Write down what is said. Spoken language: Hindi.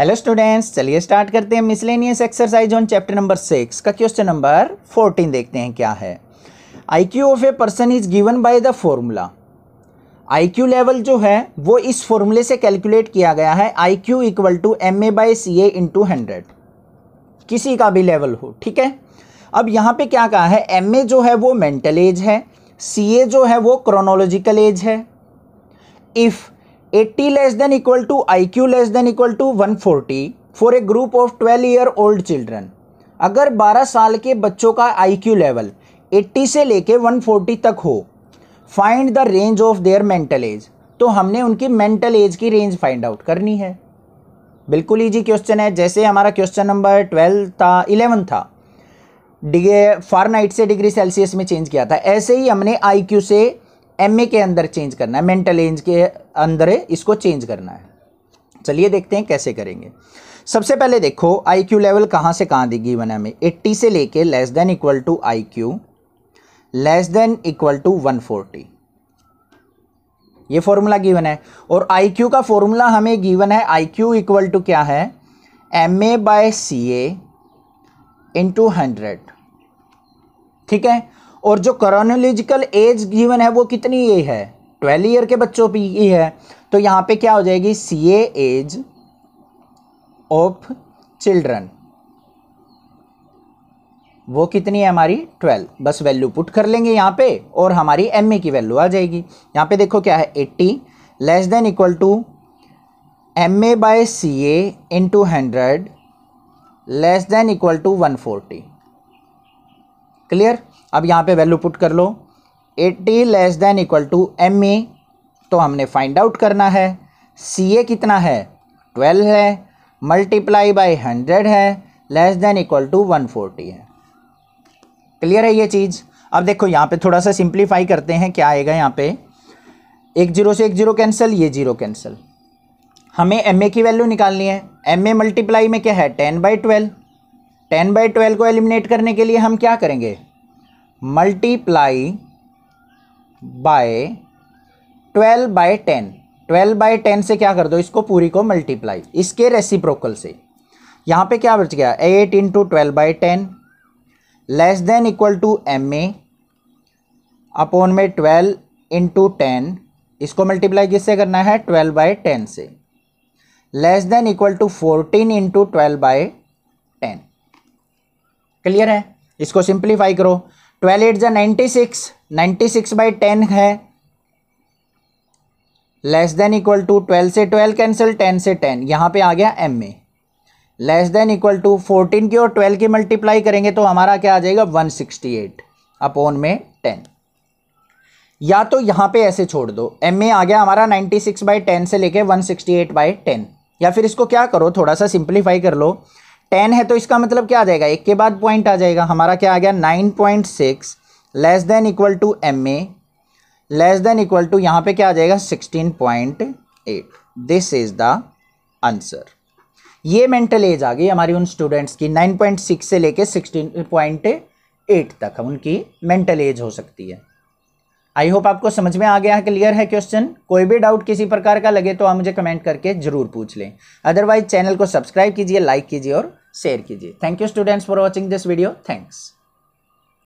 हेलो स्टूडेंट्स चलिए स्टार्ट करते हैं miscellaneous exercise on chapter number six का क्वेश्चन नंबर फोर्टीन देखते हैं क्या है IQ of a person is given by the formula IQ level जो है वो इस फॉर्मूले से कैलकुलेट किया गया है IQ equal to M A by C A into hundred किसी का भी लेवल हो ठीक है अब यहाँ पे क्या कहा है एम ए जो है वो मेंटल एज है सी ए जो है वो क्रोनोलॉजिकल एज है if eighty less than equal to I Q less than equal to one forty for a group of twelve year old children अगर बारह साल के बच्चों का आई क्यू लेवल एट्टी से लेके फोर्टी तक हो find the range of their mental age तो हमने उनकी मेंटल एज की रेंज फाइंड आउट करनी है बिल्कुल ईजी क्वेश्चन है जैसे हमारा क्वेश्चन नंबर ट्वेल्व था इलेवन था डिग्री फारनाइट से डिग्री सेल्सियस में चेंज किया था ऐसे ही हमने आई क्यू से एम के अंदर चेंज करना है मेंटल एज के अंदर इसको चेंज करना है चलिए देखते हैं कैसे करेंगे सबसे पहले देखो आई क्यू लेवल कहाँ से कहाँ दी गिवन है हमें एट्टी से लेके less than equal to I Q less than equal to one forty ये फॉर्मूला गिवन है और आई क्यू का फॉर्मूला हमें गिवन है आई क्यू इक्वल टू क्या है M A by C A into hundred ठीक है और जो क्रोनोलॉजिकल एज गिवन है वो कितनी ये है ट्वेल्व ईयर के बच्चों पे ये है तो यहाँ पे क्या हो जाएगी सी एज ऑफ चिल्ड्रन वो कितनी है हमारी ट्वेल्व बस वैल्यू पुट कर लेंगे यहाँ पे और हमारी एम ए की वैल्यू आ जाएगी यहाँ पे देखो क्या है eighty less than equal to M A by C A into hundred less than equal to one forty clear अब यहाँ पे वैल्यू पुट कर लो 80 less than equal to M A तो हमने फाइंड आउट करना है सी ए कितना है 12 है मल्टीप्लाई बाय 100 है लेस देन इक्वल टू 140 है क्लियर है ये चीज़ अब देखो यहाँ पे थोड़ा सा सिंप्लीफाई करते हैं क्या आएगा यहाँ पे एक जीरो से एक जीरो कैंसिल ये जीरो कैंसिल हमें एम ए की वैल्यू निकालनी है एम ए मल्टीप्लाई में क्या है ten by twelve ten by twelve को एलिमिनेट करने के लिए हम क्या करेंगे multiply by twelve by ten twelve by ten से क्या कर दो इसको पूरी को मल्टीप्लाई इसके रेसिप्रोकल से यहाँ पे क्या बच गया eight into twelve by ten less than equal to M A upon में ट्वेल्व इंटू टेन इसको मल्टीप्लाई किससे करना है ट्वेल्व बाई टेन से less than equal to fourteen into twelve by ten clear है इसको सिंप्लीफाई करो ट्वेल्व एट ज़ा ninety six ninety six by ten है less than equal to twelve से ट्वेल्व कैंसिल टेन से टेन यहाँ पे आ गया M A less than equal to fourteen की और ट्वेल्व की मल्टीप्लाई करेंगे तो हमारा क्या आ जाएगा वन सिक्सटी एट अपोन में टेन या तो यहाँ पे ऐसे छोड़ दो एम ए आ गया हमारा नाइन्टी सिक्स बाई टेन से लेके one sixty eight by ten या फिर इसको क्या करो थोड़ा सा सिंप्लीफाई कर लो टेन है तो इसका मतलब क्या आ जाएगा एक के बाद पॉइंट आ जाएगा हमारा क्या आ गया nine point six less than equal to M A less than equal to यहाँ पे क्या आ जाएगा sixteen point eight this is the answer ये मेंटल एज आ गई हमारी उन स्टूडेंट्स की नाइन पॉइंट सिक्स से लेके सिक्सटीन पॉइंट एट तक उनकी मेंटल एज हो सकती है आई होप आपको समझ में आ गया है क्लियर है क्वेश्चन कोई भी डाउट किसी प्रकार का लगे तो आप मुझे कमेंट करके जरूर पूछ लें अदरवाइज चैनल को सब्सक्राइब कीजिए लाइक कीजिए और शेयर कीजिए thank you students for watching this video thanks